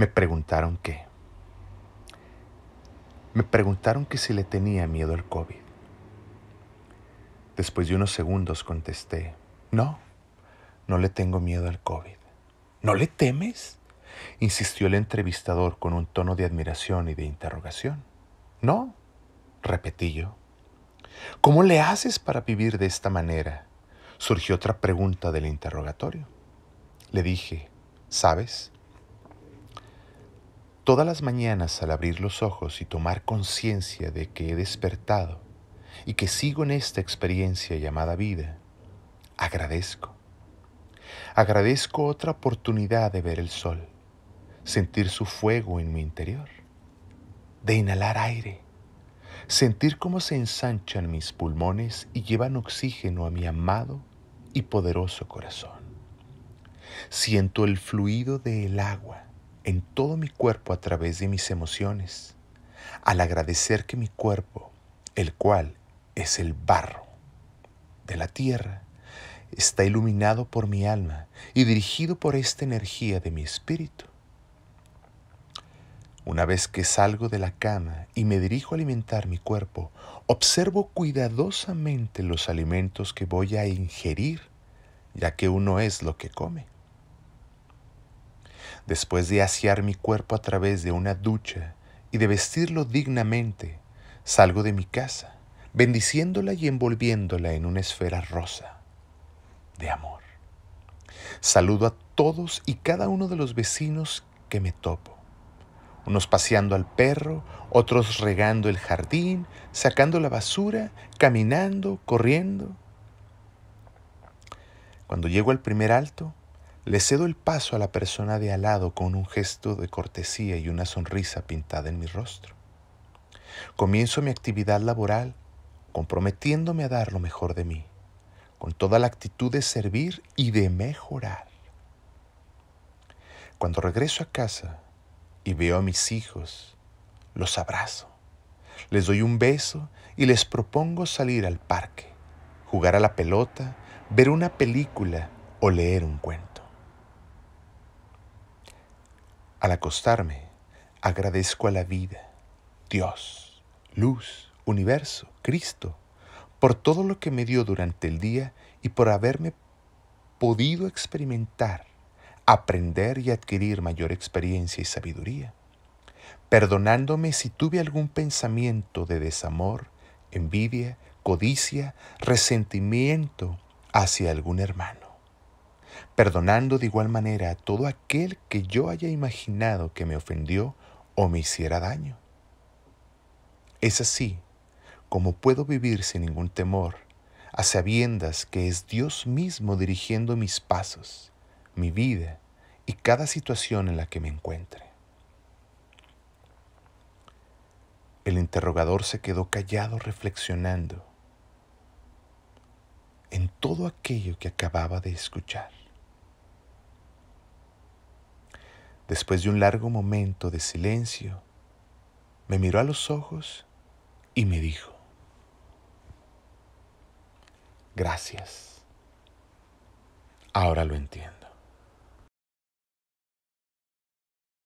Me preguntaron qué. Me preguntaron que si le tenía miedo al COVID. Después de unos segundos contesté, no, no le tengo miedo al COVID. ¿No le temes? insistió el entrevistador con un tono de admiración y de interrogación. No, repetí yo. ¿Cómo le haces para vivir de esta manera? Surgió otra pregunta del interrogatorio. Le dije, ¿sabes? Todas las mañanas al abrir los ojos y tomar conciencia de que he despertado y que sigo en esta experiencia llamada vida, agradezco. Agradezco otra oportunidad de ver el sol, sentir su fuego en mi interior, de inhalar aire, sentir cómo se ensanchan mis pulmones y llevan oxígeno a mi amado y poderoso corazón. Siento el fluido del agua en todo mi cuerpo a través de mis emociones, al agradecer que mi cuerpo, el cual es el barro de la tierra, está iluminado por mi alma y dirigido por esta energía de mi espíritu. Una vez que salgo de la cama y me dirijo a alimentar mi cuerpo, observo cuidadosamente los alimentos que voy a ingerir, ya que uno es lo que come. Después de asear mi cuerpo a través de una ducha y de vestirlo dignamente, salgo de mi casa, bendiciéndola y envolviéndola en una esfera rosa de amor. Saludo a todos y cada uno de los vecinos que me topo. Unos paseando al perro, otros regando el jardín, sacando la basura, caminando, corriendo. Cuando llego al primer alto, le cedo el paso a la persona de al lado con un gesto de cortesía y una sonrisa pintada en mi rostro. Comienzo mi actividad laboral comprometiéndome a dar lo mejor de mí, con toda la actitud de servir y de mejorar. Cuando regreso a casa y veo a mis hijos, los abrazo, les doy un beso y les propongo salir al parque, jugar a la pelota, ver una película o leer un cuento. acostarme, agradezco a la vida, Dios, luz, universo, Cristo, por todo lo que me dio durante el día y por haberme podido experimentar, aprender y adquirir mayor experiencia y sabiduría, perdonándome si tuve algún pensamiento de desamor, envidia, codicia, resentimiento hacia algún hermano perdonando de igual manera a todo aquel que yo haya imaginado que me ofendió o me hiciera daño. Es así como puedo vivir sin ningún temor, a sabiendas que es Dios mismo dirigiendo mis pasos, mi vida y cada situación en la que me encuentre. El interrogador se quedó callado reflexionando en todo aquello que acababa de escuchar. Después de un largo momento de silencio, me miró a los ojos y me dijo, gracias. Ahora lo entiendo.